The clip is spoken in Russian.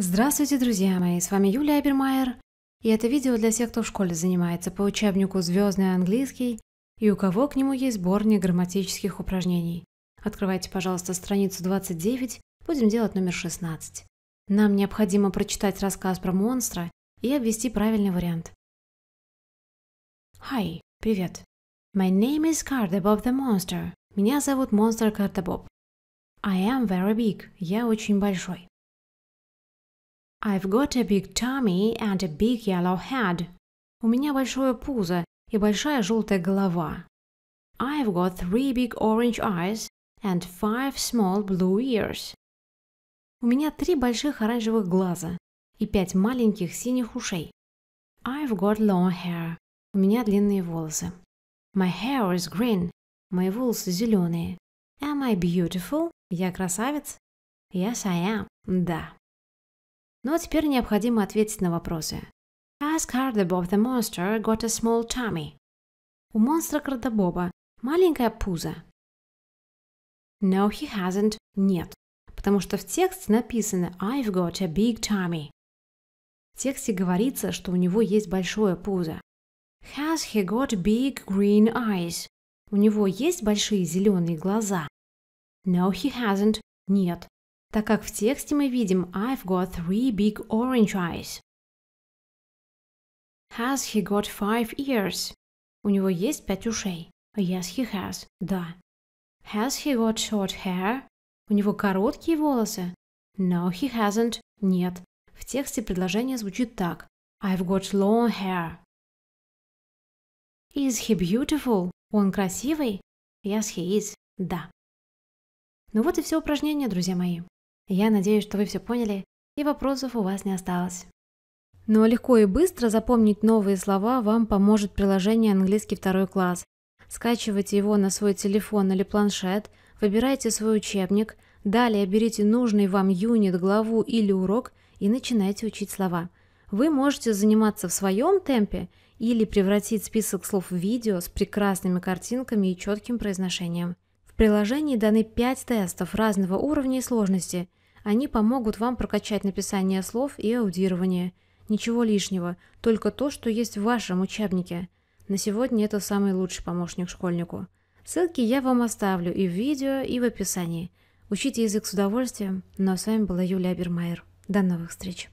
Здравствуйте, друзья мои, с вами Юлия Абермайер, и это видео для тех, кто в школе занимается по учебнику «Звездный английский» и у кого к нему есть сборник грамматических упражнений. Открывайте, пожалуйста, страницу 29, будем делать номер 16. Нам необходимо прочитать рассказ про монстра и обвести правильный вариант. Hi, привет. My name is Cardabob the Monster. Меня зовут Монстр Картабоб. I am very big. Я очень большой. I've got a big tummy and a big yellow head. У меня большое пузо и большая желтая голова. I've got three big orange eyes and five small blue ears. У меня три больших оранжевых глаза и пять маленьких синих ушей. I've got long hair. У меня длинные волосы. My hair is green. Мои волосы зеленые. Am I beautiful? Я красавец? Yes, I am. Да. Но ну, а теперь необходимо ответить на вопросы. Has Cardabov the monster got a small tummy? У монстра Кардабоба маленькая пузо. No, he hasn't. Нет. Потому что в тексте написано I've got a big tummy. В тексте говорится, что у него есть большое пузо. Has he got big green eyes? У него есть большие зеленые глаза? No, he hasn't. Нет так как в тексте мы видим I've got three big orange eyes. Has he got five ears? У него есть пять ушей. Yes, he has. Да. Has he got short hair? У него короткие волосы. No, he hasn't. Нет. В тексте предложение звучит так. I've got long hair. Is he beautiful? Он красивый? Yes, he is. Да. Ну вот и все упражнение, друзья мои. Я надеюсь, что вы все поняли и вопросов у вас не осталось. Но ну, а легко и быстро запомнить новые слова вам поможет приложение «Английский второй класс». Скачивайте его на свой телефон или планшет, выбирайте свой учебник, далее берите нужный вам юнит, главу или урок и начинайте учить слова. Вы можете заниматься в своем темпе или превратить список слов в видео с прекрасными картинками и четким произношением – приложении даны 5 тестов разного уровня и сложности. Они помогут вам прокачать написание слов и аудирование. Ничего лишнего, только то, что есть в вашем учебнике. На сегодня это самый лучший помощник школьнику. Ссылки я вам оставлю и в видео, и в описании. Учите язык с удовольствием. Ну а с вами была Юлия Бермайер. До новых встреч!